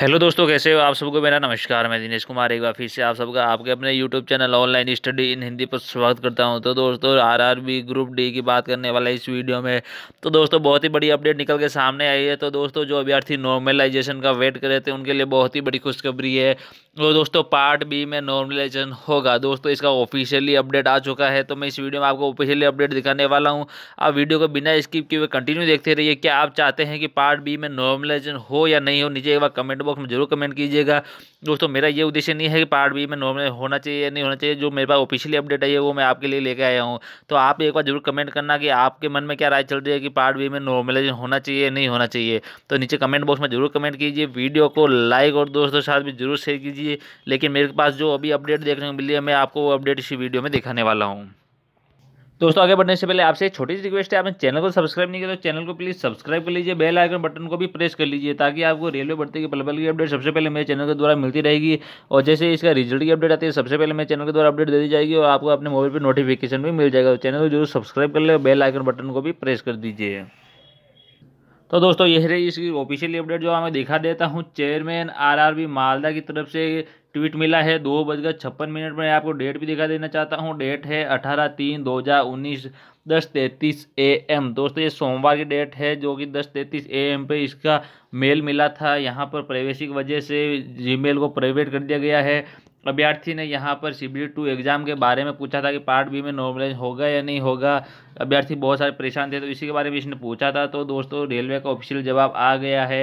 hello दोस्तों कैसे हो आप सबको मेरा नमस्कार मैं दिनेश कुमार एक बार फिर से आप सबका आपके अपने YouTube channel online study in Hindi पर स्वागत करता हूं तो दोस्तों आरआरबी ग्रुप डी की बात करने वाला इस वीडियो में तो दोस्तों बहुत ही बड़ी अपडेट निकल के सामने आई है तो दोस्तों जो अभ्यर्थी नॉर्मलाइजेशन का वेट करे थे उनके लिए बहुत ही बड़ी खुशखबरी है तो दोस्तों पार्ट बी में नॉर्मलाइजेशन होगा दोस्तों इसका ऑफिशियली अपडेट आ चुका है तो मैं इस वीडियो में आपको ऑफिशियली अपडेट दिखाने वाला हूँ आप वीडियो को बिना स्किप किए कंटिन्यू देखते रहिए क्या आप चाहते हैं कि पार्ट बी में नॉर्मलाइजेशन हो या नहीं हो नीचे एक बार कमेंट बॉक्स में जरूर कमेंट कीजिएगा दोस्तों मेरा ये उद्देश्य नहीं है कि पार्ट बी में नॉर्मल होना चाहिए या नहीं होना चाहिए जो मेरे पास ऑफिशियली अपडेट आई है वो मैं आपके लिए लेके आया हूँ तो आप एक बार जरूर कमेंट करना कि आपके मन में क्या राय चल रही है कि पार्ट बी में नॉर्मलाइजेशन होना चाहिए या नहीं होना चाहिए तो नीचे कमेंट बॉक्स में जरूर कमेंट कीजिए वीडियो को लाइक और दोस्तों साथ भी जरूर शेयर कीजिए लेकिन मेरे पास जो अभी अपडेट देखने को मिली है मैं आपको वो अपडेट इसी वीडियो में दिखाने वाला हूँ दोस्तों आगे बढ़ने से पहले आपसे एक छोटी सी रिक्वेस्ट है आपने चैनल को सब्सक्राइब नहीं किया तो चैनल को प्लीज़ सब्सक्राइब कर लीजिए बेल आइकन बटन को भी प्रेस कर लीजिए ताकि आपको रेलवे भर्ती की पल पल की अपडेट सबसे पहले मेरे चैनल के द्वारा मिलती रहेगी और जैसे इसका रिजल्ट की अपडेट आती है सबसे पहले मेरे चैनल के द्वारा अपडेट दे दी जाएगी और आपको अपने मोबाइल पर नोटिफिकेशन भी मिल जाएगा तो चैनल को जरूर सब्सक्राइब कर ले बेल आइकन बटन को भी प्रेस कर दीजिए तो दोस्तों यह रही इसकी ऑफिशियली अपडेट जो मैं दिखा देता हूँ चेयरमैन आरआरबी मालदा की तरफ से ट्वीट मिला है दो बजकर छप्पन मिनट में आपको डेट भी दिखा देना चाहता हूँ डेट है अठारह तीन दो हज़ार उन्नीस दस तैंतीस ए एम दोस्तों ये सोमवार की डेट है जो कि दस तैंतीस ए एम पे इसका मेल मिला था यहाँ पर प्राइवेसी की वजह से जीमेल को प्राइवेट कर दिया गया है अभ्यर्थी ने यहाँ पर सी बी टू एग्ज़ाम के बारे में पूछा था कि पार्ट बी में नॉर्मलाइज होगा या नहीं होगा अभ्यर्थी बहुत सारे परेशान थे तो इसी के बारे में इसने पूछा था तो दोस्तों रेलवे का ऑफिशियल जवाब आ गया है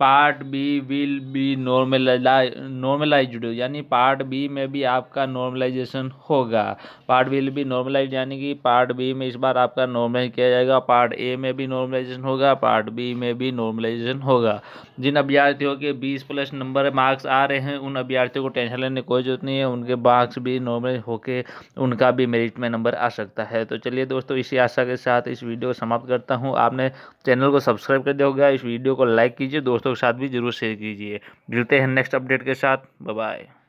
part B will be normalize normalized यानी पार्ट बी में भी आपका नॉर्मलाइजेशन होगा पार्ट विल बी नॉर्मलाइज यानी कि पार्ट बी में इस बार आपका नॉर्मलाइज किया जाएगा पार्ट ए में भी नॉर्मलाइजेशन होगा पार्ट बी में भी नॉर्मलाइजेशन होगा जिन अभ्यार्थियों के बीस प्लस नंबर मार्क्स आ रहे हैं उन अभ्यार्थियों को टेंशन लेने कोई जरूरत नहीं है उनके मार्क्स भी नॉर्मलाइज होकर उनका भी मेरिट में नंबर आ सकता है तो चलिए दोस्तों इसी आशा के साथ इस वीडियो को समाप्त करता हूँ आपने चैनल को सब्सक्राइब कर दिया होगा इस वीडियो को लाइक कीजिए दोस्तों दोस्तों के साथ भी जरूर शेयर कीजिए मिलते हैं नेक्स्ट अपडेट के साथ बाय